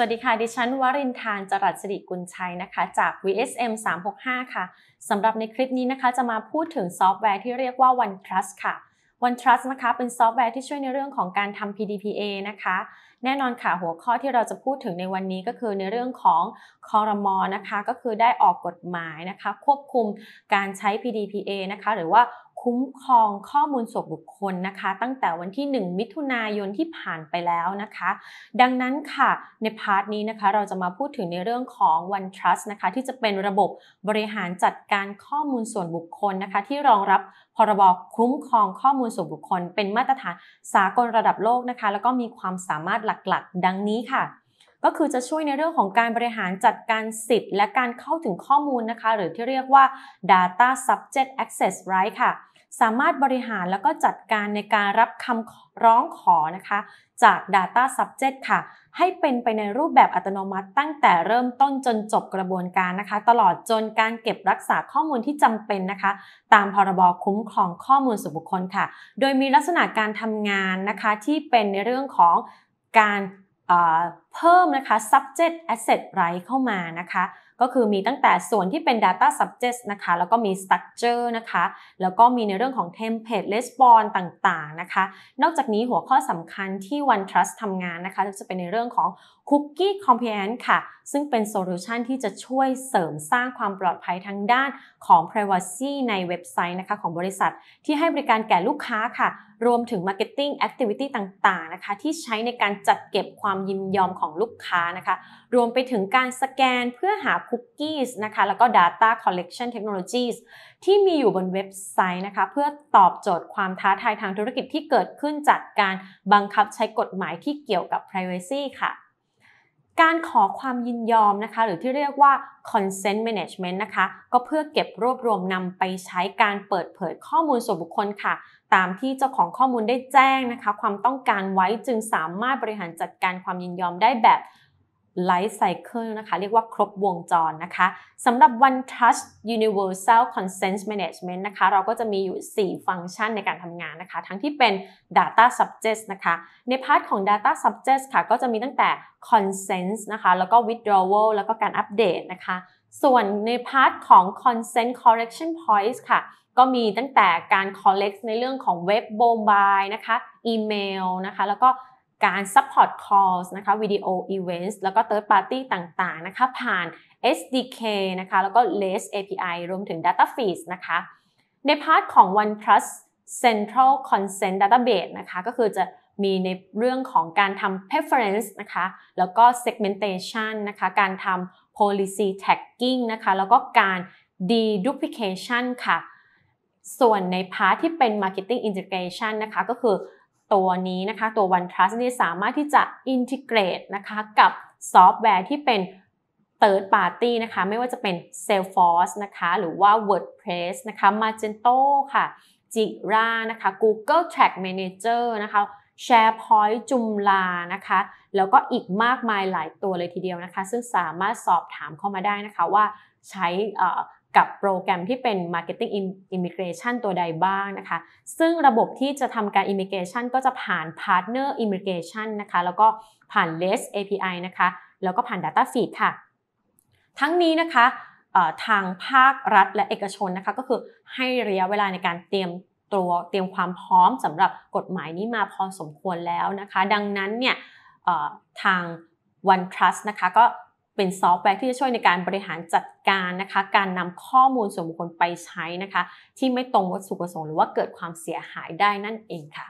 สวัสดีค่ะ ดิฉันวรินทานจรัสสิริกุลชัยนะคะ จาก VSM 365 ค่ะ สำหรับในคลิปนี้นะคะจะมาพูดถึงซอฟต์แวร์ที่เรียกว่า OneTrust ค่ะ OneTrust นะคะเป็นซอฟต์แวร์ที่ช่วยในเรื่องของการทำ PDPA นะคะ แน่นอนค่ะ หัวข้อที่เราจะพูดถึงในวันนี้ก็คือในเรื่องของคอรมอนะคะก็คือได้ออกกฎหมายนะคะควบคุมการใช้ PDPA นะคะหรือว่าคุ้มครองข้อมูลส่วนบุคคลนะคะ ตั้งแต่วันที่ 1 มิถุนายนที่ผ่านไปแล้วนะคะ ดังนั้นค่ะในพาร์ทนี้นะคะเราจะมาพูดถึงในเรื่องของ One Trust นะคะ ที่จะเป็นระบบบริหารจัดการข้อมูลส่วนบุคคลนะคะ ที่รองรับพรบคุ้มครองข้อมูลส่วนบุคคลเป็นมาตรฐานสากลระดับโลกนะคะ แล้วก็มีความสามารถหลักๆ ดังนี้ค่ะก็คือจะช่วยในเรื่องของการบริหารจัดการสิทธิ์ และการเข้าถึงข้อมูลนะคะ หรือที่เรียกว่า data subject access right ค่ะสามารถบริหารแล้วก็จัดการในการรับคำร้องขอนะคะ จาก data subject ค่ะ ให้เป็นไปในรูปแบบอัตโนมัติตั้งแต่เริ่มต้นจนจบกระบวนการนะคะ ตลอดจนการเก็บรักษาข้อมูลที่จำเป็นนะคะ ตามพรบคุ้มครองข้อมูลส่วนบุคคลค่ะ โดยมีลักษณะการทำงานนะคะที่เป็นในเรื่องของการเพิ่มนะคะ subject asset right เข้ามานะคะ ก็คือมีตั้งแต่ส่วนที่เป็น data subject นะคะ แล้วก็มี structure นะคะ แล้วก็มีในเรื่องของ template response ต่างๆ นะคะ นอกจากนี้หัวข้อสำคัญที่ One Trust ทำงานนะคะจะเป็นในเรื่องของ Cookie Compliance ค่ะ ซึ่งเป็นโซลูชันที่จะช่วยเสริมสร้างความปลอดภัยทางด้านของ Privacy ในเว็บไซต์นะคะของบริษัทที่ให้บริการแก่ลูกค้าค่ะ รวมถึง Marketing Activity ต่างๆ นะคะที่ใช้ในการจัดเก็บความยินยอมของของลูกค้านะคะ รวมไปถึงการสแกนเพื่อหาคุกกี้นะคะแล้วก็ Data Collection Technologies ที่มีอยู่บนเว็บไซต์นะคะ เพื่อตอบโจทย์ความท้าทายทางธุรกิจที่เกิดขึ้นจากการบังคับใช้กฎหมายที่เกี่ยวกับ Privacy ค่ะการขอความยินยอมนะคะ หรือที่เรียกว่า consent management นะคะก็เพื่อเก็บรวบรวมนำไปใช้การเปิดเผยข้อมูลส่วนบุคคลค่ะ ตามที่เจ้าของข้อมูลได้แจ้งนะคะ ความต้องการไว้จึงสามารถบริหารจัดการความยินยอมได้แบบไลฟ์ไซเคิลนะคะ เรียกว่าครบวงจรนะคะสำหรับ One Trust Universal Consent Management นะคะ เราก็จะมีอยู่ 4 ฟังก์ชันในการทำงานนะคะ ทั้งที่เป็น Data Subject นะคะ ในพาร์ทของ Data Subject ค่ะ ก็จะมีตั้งแต่ Consent นะคะ แล้วก็ Withdrawal แล้วก็การอัปเดตนะคะ ส่วนในพาร์ทของ Consent Correction Points ค่ะ ก็มีตั้งแต่การ collect ในเรื่องของเว็บโมบายนะคะอีเมลนะคะ แล้วก็การ support calls นะคะ video events แล้วก็ third party ต่าง ๆ นะคะผ่าน SDK นะคะแล้วก็ REST API รวมถึง data feeds นะคะในพาร์ทของ OnePlus Central Consent Database นะคะก็คือจะมีในเรื่องของการทำ preference นะคะแล้วก็ segmentation นะคะการทำ policy tagging นะคะแล้วก็การ deduplication ค่ะ ส่วนในพาร์ทที่เป็น marketing integration นะคะก็คือตัวนี้นะคะ ตัว One Trust นี่สามารถที่จะอินทิเกรตนะคะ กับซอฟต์แวร์ที่เป็น Third Party นะคะ ไม่ว่าจะเป็น Salesforce นะคะ หรือว่า WordPress นะคะ Magento ค่ะ Jira นะคะ Google Tag Manager นะคะ SharePoint จุมลานะคะ แล้วก็อีกมากมายหลายตัวเลยทีเดียวนะคะ ซึ่งสามารถสอบถามเข้ามาได้นะคะว่าใช้กับโปรแกรมที่เป็น Marketing Immigration ตัวใดบ้างนะคะ ซึ่งระบบที่จะทำการ Immigration ก็จะผ่าน Partner Immigration นะคะ แล้วก็ผ่าน REST API นะคะ แล้วก็ผ่าน Data Feed ค่ะ ทั้งนี้นะคะทางภาครัฐและเอกชนนะคะ ก็คือให้ระยะเวลาในการเตรียมตัว เตรียมความพร้อมสำหรับกฎหมายนี้มาพอสมควรแล้วนะคะ ดังนั้นเนี่ยทาง One Trust นะคะก็เป็นซอฟต์แวร์ที่จะช่วยในการบริหารจัดการนะคะ การนำข้อมูลส่วนบุคคลไปใช้นะคะ ที่ไม่ตรงวัตถุประสงค์หรือว่าเกิดความเสียหายได้นั่นเองค่ะ